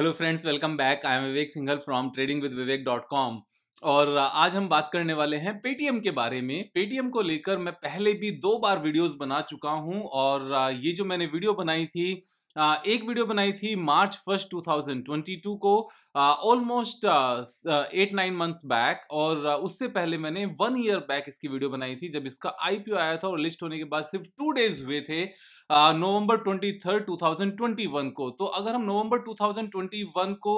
hello friends welcome back I am Vivek Singhal from trading with Vivek dot com और uh, आज हम बात करने वाले हैं पेटीएम के बारे में पेटीएम को लेकर मैं पहले भी दो बार वीडियोस बना चुका हूं और uh, ये जो मैंने वीडियो बनाई थी एक वीडियो बनाई थी मार्च फर्स्ट 2022 को almost eight nine months back और उससे पहले मैंने वन ईयर बैक इसकी वीडियो बनाई थी जब इसका आईपीओ आया था और लिस्ट होने के बाद सिर्फ टू डेज हुए थे November twenty third two thousand twenty one को तो अगर हम November two thousand twenty one को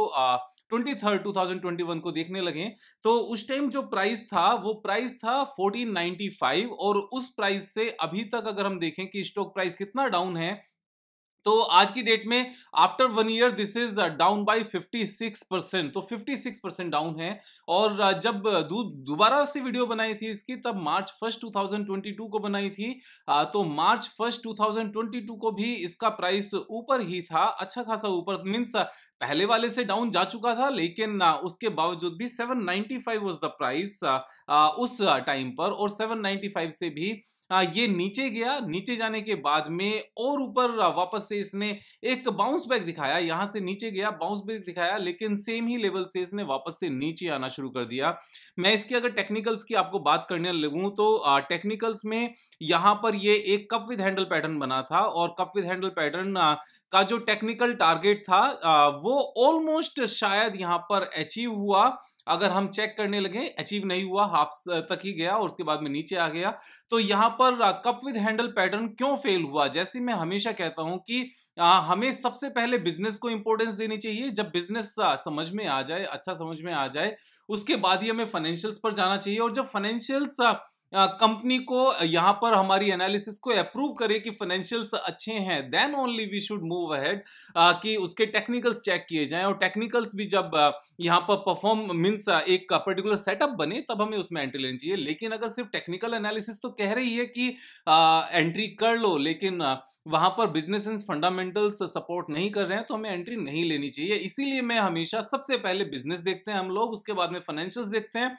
twenty third two thousand twenty one को देखने लगे तो उस टाइम जो प्राइस था वो प्राइस था फोर्टीन नाइनटी फाइव और उस प्राइस से अभी तक अगर हम देखें कि स्टॉक प्राइस कितना डाउन है तो आज की डेट में after one year this is down by 56 percent तो 56 परसेंट डाउन है और uh, जब uh, दोबारा से वीडियो बनाई थी इसकी तब मार्च फर्स्ट 2022 को बनाई थी तो मार्च फर्स्ट 2022 को भी इसका प्राइस ऊपर ही था अच्छा खासा ऊपर मीन्स पहले वाले से डाउन जा चुका था लेकिन उसके बावजूद भी 795 वाज द प्राइस उस टाइम पर और 795 से भी ये नीचे गया नीचे जाने के बाद में और ऊपर वापस से इसने एक बाउंस बैक दिखाया यहां से नीचे गया बाउंस बैक दिखाया लेकिन सेम ही लेवल से इसने वापस से नीचे आना शुरू कर दिया मैं इसकी अगर टेक्निकल्स की आपको बात करने लगूँ तो टेक्निकल्स में यहाँ पर ये एक कप विद हैंडल पैटर्न बना था और कप विद हैंडल पैटर्न का जो टेक्निकल टारगेट था वो ऑलमोस्ट शायद यहाँ पर अचीव हुआ अगर हम चेक करने लगे अचीव नहीं हुआ हाफ तक ही गया और उसके बाद में नीचे आ गया तो यहाँ पर कप विद हैंडल पैटर्न क्यों फेल हुआ जैसे मैं हमेशा कहता हूं कि आ, हमें सबसे पहले बिजनेस को इंपोर्टेंस देनी चाहिए जब बिजनेस समझ में आ जाए अच्छा समझ में आ जाए उसके बाद ही हमें फाइनेंशियल्स पर जाना चाहिए और जब फाइनेंशियल्स कंपनी को यहाँ पर हमारी एनालिसिस को अप्रूव करे कि फाइनेंशियल्स अच्छे हैं then only we should move ahead कि उसके टेक्निकल्स चेक किए जाएं और टेक्निकल्स भी जब यहाँ पर परफॉर्म मीन्स एक पर्टिकुलर सेटअप बने तब हमें उसमें एंट्री लेनी चाहिए लेकिन अगर सिर्फ टेक्निकल एनालिसिस तो कह रही है कि आ, एंट्री कर लो लेकिन वहां पर बिजनेस एंड फंडामेंटल्स सपोर्ट नहीं कर रहे हैं तो हमें एंट्री नहीं लेनी चाहिए इसीलिए मैं हमेशा सबसे पहले बिजनेस देखते हैं हम लोग उसके बाद में फाइनेंशियल्स देखते हैं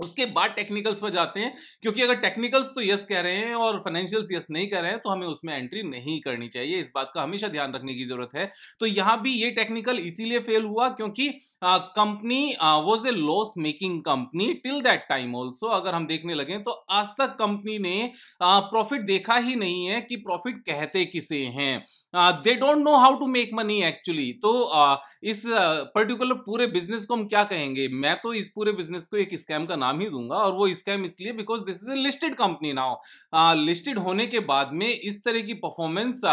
उसके बाद टेक्निकल्स पर जाते हैं क्योंकि अगर टेक्निकल्स तो यस कह रहे हैं और फाइनेंशियल्स यस नहीं कह रहे हैं तो हमें उसमें एंट्री नहीं करनी चाहिए इस बात का हमेशा ध्यान रखने की जरूरत है तो यहां भी ये टेक्निकल इसीलिए फेल हुआ क्योंकि company was a loss making company till that time also अगर हम देखने लगे तो आज तक कंपनी ने प्रॉफिट देखा ही नहीं है कि प्रॉफिट कहते किसे हैं they don't know how to make money actually तो uh, इस पर्टिकुलर पूरे बिजनेस को हम क्या कहेंगे मैं तो इस पूरे बिजनेस को एक स्कैम का नाम ही दूंगा और वो स्कैम इसलिए because this is a listed company now listed होने के बाद में इस तरह की परफॉर्मेंस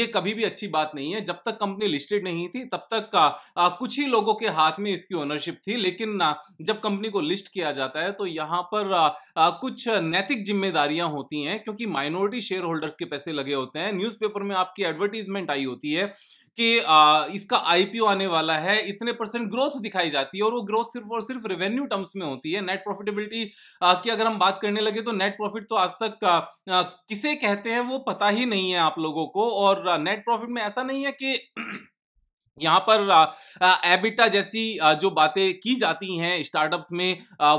ये कभी भी अच्छी बात नहीं है जब तक कंपनी लिस्टेड नहीं थी तब तक आ, कुछ ही लोगों के हाथ में इसकी ओनरशिप थी लेकिन आ, जब कंपनी को लिस्ट किया जाता है तो यहाँ पर आ, आ, कुछ नैतिक जिम्मेदारियां होती हैं क्योंकि माइनॉरिटी शेयर होल्डर्स के पैसे लगे होते हैं न्यूज़पेपर में आपकी एडवर्टीजमेंट आई होती है कि इसका आईपीओ आने वाला है इतने परसेंट ग्रोथ दिखाई जाती है और वो ग्रोथ सिर्फ और सिर्फ रेवेन्यू टर्म्स में होती है नेट प्रॉफिटेबिलिटी की अगर हम बात करने लगे तो नेट प्रॉफिट तो आज तक आ, किसे कहते हैं वो पता ही नहीं है आप लोगों को और नेट प्रॉफिट में ऐसा नहीं है कि यहाँ पर एबिटा जैसी जो बातें की जाती हैं स्टार्टअप्स में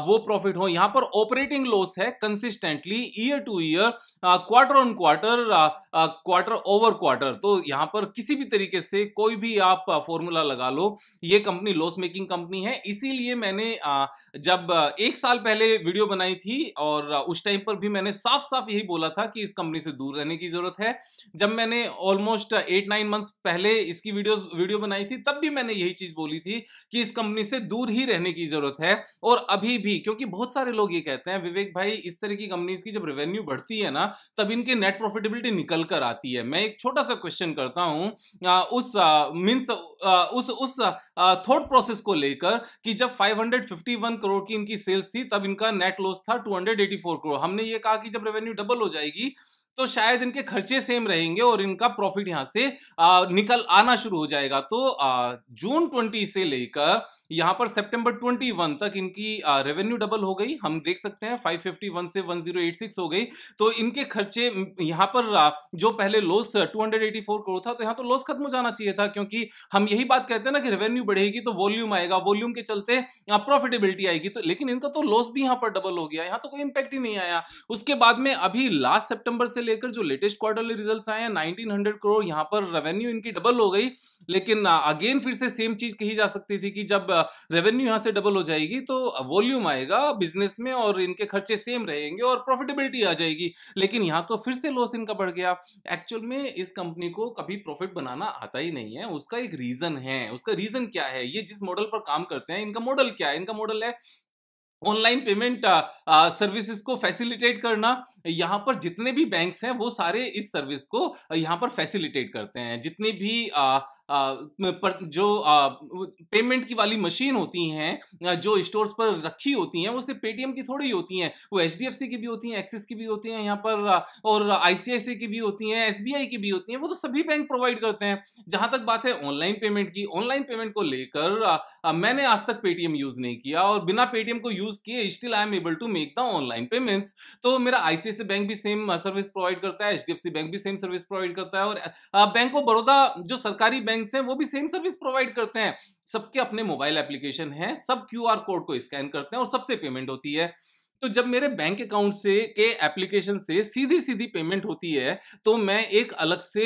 वो प्रॉफिट हो यहाँ पर ऑपरेटिंग लॉस है consistently year to year quarter on quarter quarter over quarter तो यहाँ पर किसी भी तरीके से कोई भी आप फॉर्मूला लगा लो ये कंपनी लॉस मेकिंग कंपनी है इसीलिए मैंने जब एक साल पहले वीडियो बनाई थी और उस टाइम पर भी मैंने साफ साफ यही बोला था कि इस कंपनी से दूर रहने की जरूरत है जब मैंने ऑलमोस्ट एट नाइन मंथ्स पहले इसकी वीडियो वीडियो बनाई थी तब भी मैंने यही चीज बोली थी कि इस कंपनी से दूर ही रहने की जरूरत है और अभी भी क्योंकि बहुत सारे लोग ये कहते हैं विवेक भाई इस तरह की कंपनीज की जब रेवेन्यू बढ़ती है ना तब इनके नेट प्रॉफिटेबिलिटी निकल कर आती है मैं एक छोटा सा क्वेश्चन करता हूं उस मीन्स उस उस थॉट प्रोसेस को लेकर कि जब 551 करोड़ की इनकी सेल्स थी तब इनका नेट लॉस था 284 करोड़ हमने ये कहा कि जब रेवेन्यू डबल हो जाएगी तो शायद इनके खर्चे सेम रहेंगे और इनका प्रॉफिट यहां से निकल आना शुरू हो जाएगा तो जून ट्वेंटी से लेकर यहाँ पर सितंबर 21 तक इनकी रेवेन्यू डबल हो गई हम देख सकते हैं 551 से 1086 हो गई तो इनके खर्चे यहाँ पर जो पहले लॉस 284 करोड़ था तो यहाँ तो लॉस खत्म हो जाना चाहिए था क्योंकि हम यही बात कहते हैं ना कि रेवेन्यू बढ़ेगी तो वॉल्यूम आएगा वॉल्यूम के चलते यहाँ प्रॉफिटेबिलिटी आएगी तो लेकिन इनका तो लॉस भी यहाँ पर डबल हो गया यहाँ तो कोई इम्पैक्ट ही नहीं आया उसके बाद में अभी लास्ट सेप्टेम्बर से लेकर जो लेटेस्ट क्वार्टरली रिजल्ट आए हैं नाइनटीन करोड़ यहाँ पर रेवेन्यू इनकी डबल हो गई लेकिन अगेन फिर से सेम चीज कही जा सकती थी कि जब रेवेन्यू यहाँ से डबल हो जाएगी तो वॉल्यूम आएगा बिजनेस में और इनके खर्चे सेम रहेंगे और प्रॉफिटेबिलिटी आ जाएगी लेकिन यहाँ तो फिर से लॉस इनका बढ़ गया एक्चुअल में इस कंपनी को कभी प्रॉफिट बनाना आता ही नहीं है उसका एक रीजन है उसका रीजन क्या है ये जिस मॉडल पर काम करते हैं इनका मॉडल क्या है इनका मॉडल है ऑनलाइन पेमेंट सर्विसेज को फैसिलिटेट करना यहाँ पर जितने भी बैंक्स हैं वो सारे इस सर्विस को यहाँ पर फैसिलिटेट करते हैं जितनी भी आ, जो पेमेंट की वाली मशीन होती हैं जो स्टोर्स पर रखी होती हैं वो सिर्फ पेटीएम की थोड़ी होती हैं वो एच की भी होती हैं एक्सिस की भी होती हैं यहाँ पर और आईसीआईसी की भी होती हैं एस की भी होती हैं वो तो सभी बैंक प्रोवाइड करते हैं जहां तक बात है ऑनलाइन पेमेंट की ऑनलाइन पेमेंट को लेकर मैंने आज तक पेटीएम यूज नहीं किया और बिना पेटीएम को यूज किए still I am able to make the online payments तो मेरा आईसीआईसी बैंक भी सेम सर्विस प्रोवाइड करता है एच बैंक भी सेम सर्विस प्रोवाइड करता है और बैंक ऑफ बड़ौदा जो सरकारी बैंक बैंक हैं वो भी सेम सर्विस प्रोवाइड करते हैं सबके अपने मोबाइल एप्लीकेशन हैं सब क्यू कोड को स्कैन करते हैं और सबसे पेमेंट होती है तो जब मेरे बैंक अकाउंट से के एप्लीकेशन से सीधी सीधी पेमेंट होती है तो मैं एक अलग से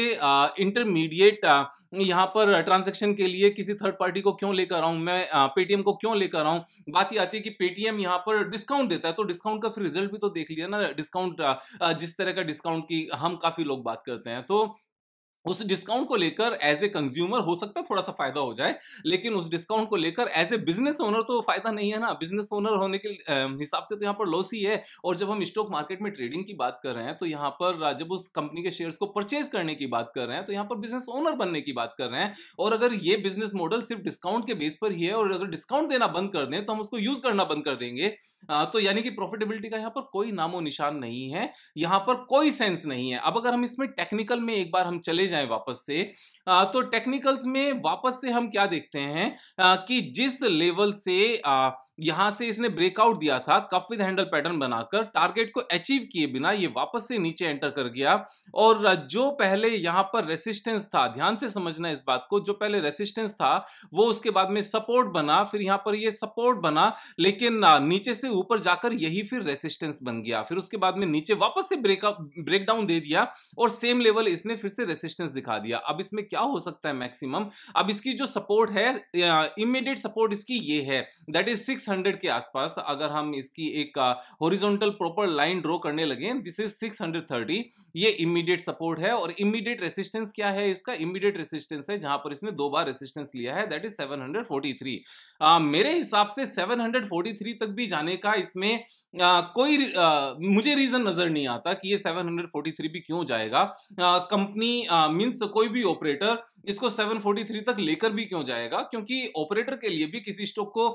इंटरमीडिएट यहाँ पर ट्रांजैक्शन के लिए किसी थर्ड पार्टी को क्यों लेकर आऊँ मैं पेटीएम को क्यों लेकर आऊँ बात ये आती है कि पेटीएम यहाँ पर डिस्काउंट देता है तो डिस्काउंट का फिर रिजल्ट भी तो देख लिया ना डिस्काउंट जिस तरह का डिस्काउंट की हम काफ़ी लोग बात करते हैं तो उस डिस्काउंट को लेकर एज ए कंज्यूमर हो सकता है थोड़ा सा फायदा हो जाए लेकिन उस डिस्काउंट को लेकर एज ए बिजनेस ओनर तो फायदा नहीं है ना बिजनेस ओनर होने के हिसाब से तो यहाँ पर लॉस ही है और जब हम स्टॉक मार्केट में ट्रेडिंग की बात कर रहे हैं तो यहाँ पर जब उस कंपनी के शेयर्स को परचेज करने की बात कर रहे हैं तो यहाँ पर बिजनेस ओनर बनने की बात कर रहे हैं और अगर ये बिजनेस मॉडल सिर्फ डिस्काउंट के बेस पर ही है और अगर डिस्काउंट देना बंद कर दें तो हम उसको यूज करना बंद कर देंगे तो यानी कि प्रॉफिटेबिलिटी का यहाँ पर कोई नामो निशान नहीं है यहाँ पर कोई सेंस नहीं है अब अगर हम इसमें टेक्निकल में एक बार हम चले जाए जाए वापस से तो टेक्निकल्स में वापस से हम क्या देखते हैं कि जिस लेवल से यहां से इसने ब्रेकआउट दिया था कप विद हैंडल पैटर्न बनाकर टारगेट को अचीव किए बिना ये वापस से नीचे एंटर कर गया और जो पहले यहां पर रेसिस्टेंस था ध्यान से समझना इस बात को जो पहले रेसिस्टेंस था वो उसके बाद में सपोर्ट बना फिर यहां पर ये सपोर्ट बना लेकिन नीचे से ऊपर जाकर यही फिर रेसिस्टेंस बन गया फिर उसके बाद में नीचे वापस से ब्रेकआउट ब्रेकडाउन दे दिया और सेम लेवल इसने फिर से रेसिस्टेंस दिखा दिया अब इसमें क्या क्या हो सकता है मैक्सिमम अब इसकी जो सपोर्ट है इमीडिएट सपोर्ट इसकी ये है दैट इज 600 के आसपास अगर हम इसकी एक होरिजोनटल प्रॉपर लाइन ड्रॉ करने लगे दिस इज 630 ये इमीडिएट सपोर्ट है और इमीडिएट रेसिस्टेंस क्या है इसका इमीडिएट रेसिस्टेंस है जहां पर इसने दो बार रेसिस्टेंस लिया है दैट इज 743 आ, मेरे हिसाब से 743 तक भी जाने का इसमें आ, कोई आ, मुझे रीजन नजर नहीं आता कि ये 743 भी क्यों जाएगा कंपनी मींस कोई भी ऑपरेटर ऑपरेटर इसको 743 तक लेकर भी क्यों जाएगा क्योंकि ऑपरेटर के लिए भी किसी स्टॉक को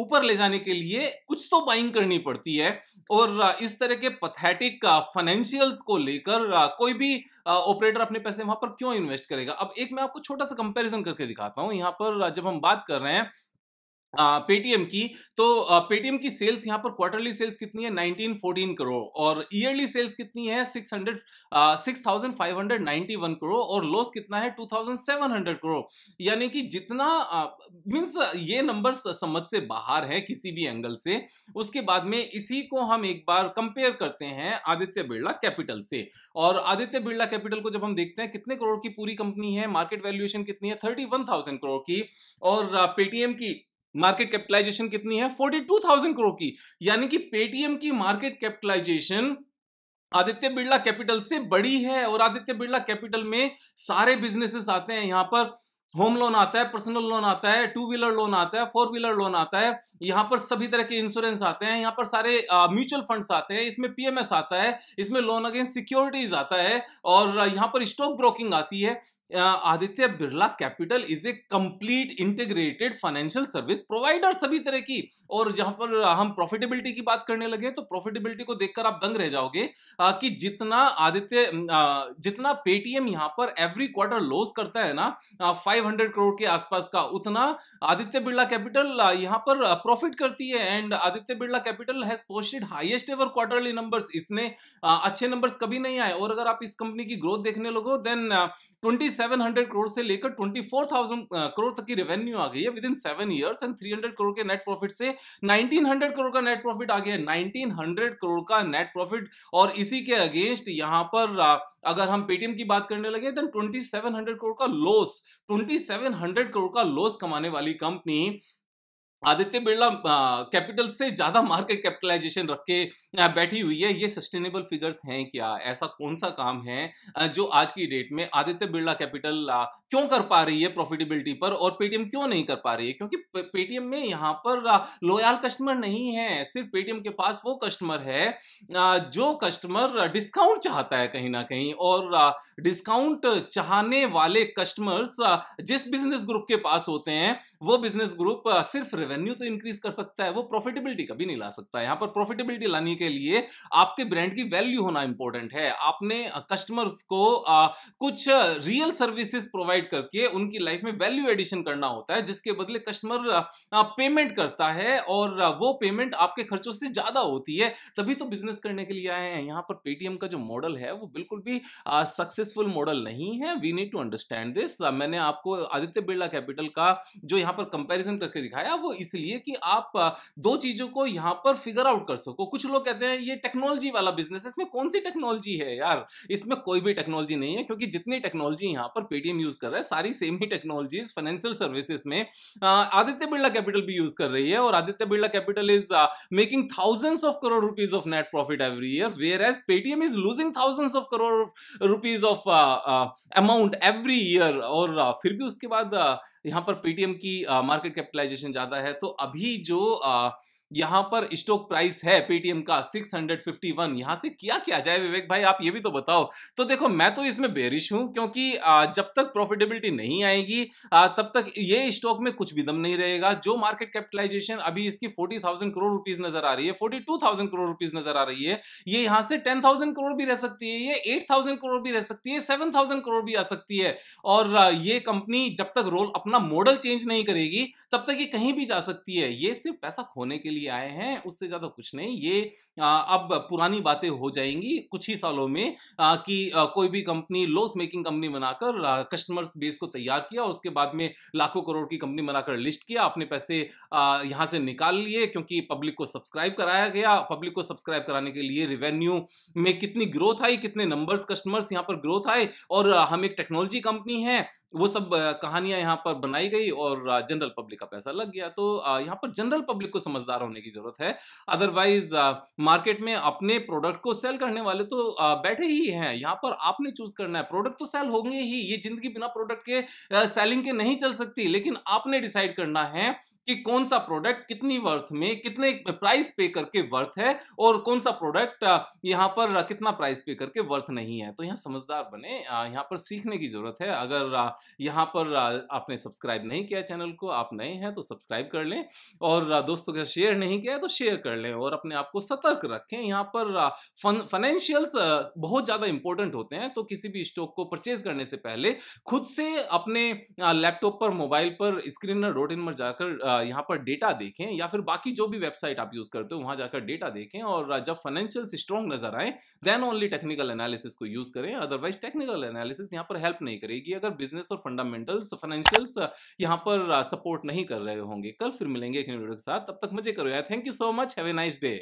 ऊपर ले जाने के लिए कुछ तो बाइंग करनी पड़ती है और इस तरह के पथेटिक फाइनेंशियल्स को लेकर कोई भी ऑपरेटर अपने पैसे वहां पर क्यों इन्वेस्ट करेगा अब एक मैं आपको छोटा सा कंपैरिजन करके दिखाता हूं यहां पर जब हम बात कर रहे हैं पेटीएम की तो पेटीएम की सेल्स यहाँ पर क्वार्टरली सेल्स कितनी है 1914 करोड़ और ईयरली सेल्स कितनी है 600 6591 करोड़ और लॉस कितना है 2700 करोड़ यानी कि जितना मींस ये नंबर्स समझ से बाहर है किसी भी एंगल से उसके बाद में इसी को हम एक बार कंपेयर करते हैं आदित्य बिरला कैपिटल से और आदित्य बिरला कैपिटल को जब हम देखते हैं कितने करोड़ की पूरी कंपनी है मार्केट वैल्यूएशन कितनी है थर्टी करोड़ की और पेटीएम की मार्केट कैपिटलाइजेशन कितनी है फोर्टी टू थाउजेंड करोड़ की यानी कि पेटीएम की market capitalisation Aditya Birla Capital से बड़ी है और आदित्य बिरला कैपिटल में सारे बिजनेसेस आते हैं यहाँ पर होम लोन आता है पर्सनल लोन आता है टू व्हीलर लोन आता है फोर व्हीलर लोन आता है यहाँ पर सभी तरह के इंश्योरेंस आते हैं यहाँ पर सारे म्यूचुअल फंड्स आते हैं इसमें पीएमएस आता है इसमें लोन अगेंस्ट सिक्योरिटीज आता है और यहाँ पर स्टॉक ब्रोकिंग आती है Aditya Birla Capital is a complete integrated financial service provider सभी तरह की और जहां पर हम प्रॉफिटेबिलिटी की बात करने लगे तो प्रॉफिटेबिलिटी को देखकर आप दंग रह जाओगे कि जितना आदित्य जितना पेटीएम यहां पर एवरी क्वार्टर लॉस करता है ना 500 करोड़ के आसपास का उतना आदित्य बिरला कैपिटल यहां पर प्रॉफिट करती है and Aditya Birla Capital has posted highest ever quarterly number इतने अच्छे नंबर कभी नहीं आए और अगर आप इस कंपनी की ग्रोथ देखने लगो देन ट्वेंटी 2700 करोड़ से लेकर 24,000 करोड़ तक की रेवेन्यू आ गई है with in seven years and 300 crore के नेट प्रॉफिट से 1900 करोड़ का नेट प्रॉफिट आ गया 1900 करोड़ का नेट प्रॉफिट और इसी के अगेंस्ट यहां पर अगर हम पेटीएम की बात करने लगे देन 2700 करोड़ का लॉस 2700 करोड़ का लॉस कमाने वाली कंपनी आदित्य बिरला कैपिटल से ज्यादा मार्केट कैपिटलाइजेशन रख के बैठी हुई है ये सस्टेनेबल फिगर्स हैं क्या ऐसा कौन सा काम है जो आज की डेट में आदित्य बिरला कैपिटल क्यों कर पा रही है प्रॉफिटेबिलिटी पर और पेटीएम क्यों नहीं कर पा रही है क्योंकि पेटीएम में यहाँ पर लोयल कस्टमर नहीं है सिर्फ पेटीएम के पास वो कस्टमर है जो कस्टमर डिस्काउंट चाहता है कहीं ना कहीं और डिस्काउंट चाहने वाले कस्टमर्स जिस बिजनेस ग्रुप के पास होते हैं वो बिजनेस ग्रुप सिर्फ रेवेन्यू तो इंक्रीज कर सकता है वो प्रॉफिटेबिलिटी कभी नहीं ला सकता यहाँ पर प्रॉफिटेबिलिटी लाने के लिए आपके ब्रांड की वैल्यू होना इंपॉर्टेंट है आपने कस्टमर्स को आ, कुछ रियल सर्विसेज प्रोवाइड करके उनकी लाइफ में वैल्यू एडिशन करना होता है जिसके बदले कस्टमर पेमेंट करता है और वो पेमेंट आपके खर्चों से ज्यादा होती है तभी तो बिजनेस करने के लिए आए हैं यहाँ पर पेटीएम का जो मॉडल है वो बिल्कुल भी सक्सेसफुल मॉडल नहीं है we need to understand this मैंने आपको आदित्य बिरला कैपिटल का जो यहाँ पर कंपेरिजन करके दिखाया वो इसलिए कि आप दो चीजों को यहाँ पर फिगर आउट कर सको कुछ लोग कहते हैं ये टेक्नोलॉजी वाला बिजनेस है इसमें कौन सी टेक्नोलॉजी है यार इसमें कोई भी टेक्नोलॉजी नहीं है क्योंकि जितनी टेक्नोलॉजी यहाँ पर पेटीएम यूज कर रहा है सारी सेम ही टेक्नोलॉजी फाइनेंशियल सर्विसेज में आदित्य बिरला कैपिटल भी यूज कर रही है और Aditya Birla Capital is making thousands of crore rupees of net profit every year whereas Paytm is losing thousands of crore rupees of amount every year और फिर भी उसके बाद uh, यहाँ पर पेटीएम की मार्केट कैपिटलाइजेशन ज्यादा है है तो अभी जो यहां पर स्टॉक प्राइस है पेटीएम का 651 यहां से क्या किया जाए विवेक भाई आप ये भी तो बताओ तो देखो मैं तो इसमें बेरिश हूं क्योंकि जब तक प्रॉफिटेबिलिटी नहीं आएगी तब तक ये स्टॉक में कुछ भी दम नहीं रहेगा जो मार्केट कैपिटलाइजेशन अभी इसकी 40,000 करोड़ रुपीज नजर आ रही है 42,000 करोड़ रुपीज नजर आ रही है ये यहाँ से टेन करोड़ भी रह सकती है ये एट करोड़ भी रह सकती है सेवन करोड़ भी आ सकती है और ये कंपनी जब तक रोल अपना मॉडल चेंज नहीं करेगी तब तक ये कहीं भी जा सकती है ये सिर्फ पैसा खोने के लिए लिए आए हैं उससे ज़्यादा कुछ नहीं ये अब पुरानी बातें हो जाएंगी कुछ ही सालों में कि कोई भी कंपनी लॉस मेकिंग कंपनी बनाकर कस्टमर्स बेस को तैयार किया उसके बाद में लाखों करोड़ की कंपनी बनाकर लिस्ट किया अपने पैसे यहाँ से निकाल लिए क्योंकि पब्लिक को सब्सक्राइब कराया गया पब्लिक को सब्सक्राइब कराने के लिए रिवेन्यू में कितनी ग्रोथ आई कितने नंबर्स कस्टमर्स यहाँ पर ग्रोथ आए और हम एक टेक्नोलॉजी कंपनी है वो सब कहानियां यहाँ पर बनाई गई और जनरल पब्लिक का पैसा लग गया तो यहाँ पर जनरल पब्लिक को समझदार होने की जरूरत है अदरवाइज मार्केट में अपने प्रोडक्ट को सेल करने वाले तो बैठे ही हैं यहाँ पर आपने चूज करना है प्रोडक्ट तो सेल होंगे ही ये जिंदगी बिना प्रोडक्ट के सेलिंग के नहीं चल सकती लेकिन आपने डिसाइड करना है कि कौन सा प्रोडक्ट कितनी वर्थ में कितने प्राइस पे करके वर्थ है और कौन सा प्रोडक्ट यहाँ पर कितना प्राइस पे करके वर्थ नहीं है तो यहाँ समझदार बने यहाँ पर सीखने की जरूरत है अगर यहाँ पर आपने सब्सक्राइब नहीं किया चैनल को आप नए हैं तो सब्सक्राइब कर लें और दोस्तों के शेयर नहीं किया तो शेयर कर लें और अपने आप को सतर्क रखें यहाँ पर फाइनेंशियल्स बहुत ज़्यादा इंपॉर्टेंट होते हैं तो किसी भी स्टॉक को परचेज करने से पहले खुद से अपने लैपटॉप पर मोबाइल पर स्क्रीन डॉट इन पर जाकर यहाँ पर डेटा देखें या फिर बाकी जो भी वेबसाइट आप यूज़ करते हो वहाँ जाकर डेटा देखें और जब फाइनेंशियल्स स्ट्रॉन्ग नजर आए देन ओनली टेक्निकल एनालिसिस को यूज़ करें अदरवाइज टेक्निकल एनालिसिस यहाँ पर हेल्प नहीं करेगी अगर बिजनेस मार्केट्स और फंडामेंटल्स फाइनेंशियल्स यहाँ पर सपोर्ट नहीं कर रहे होंगे कल फिर मिलेंगे एक वीडियो के साथ तब तक मजे करो यार thank you so much have a nice day